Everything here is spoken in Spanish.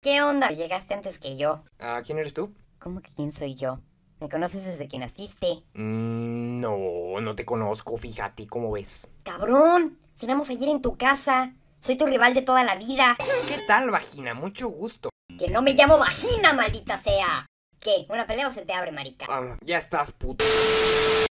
¿Qué onda? Llegaste antes que yo. ¿Ah, quién eres tú? ¿Cómo que quién soy yo? ¿Me conoces desde que naciste? Mm, no, no te conozco, fíjate, ¿cómo ves? ¡Cabrón! Cenamos ayer en tu casa. Soy tu rival de toda la vida. ¿Qué tal, vagina? Mucho gusto. Que no me llamo vagina, maldita sea. ¿Qué? ¿Una pelea o se te abre, marica? Ah, ya estás, puto.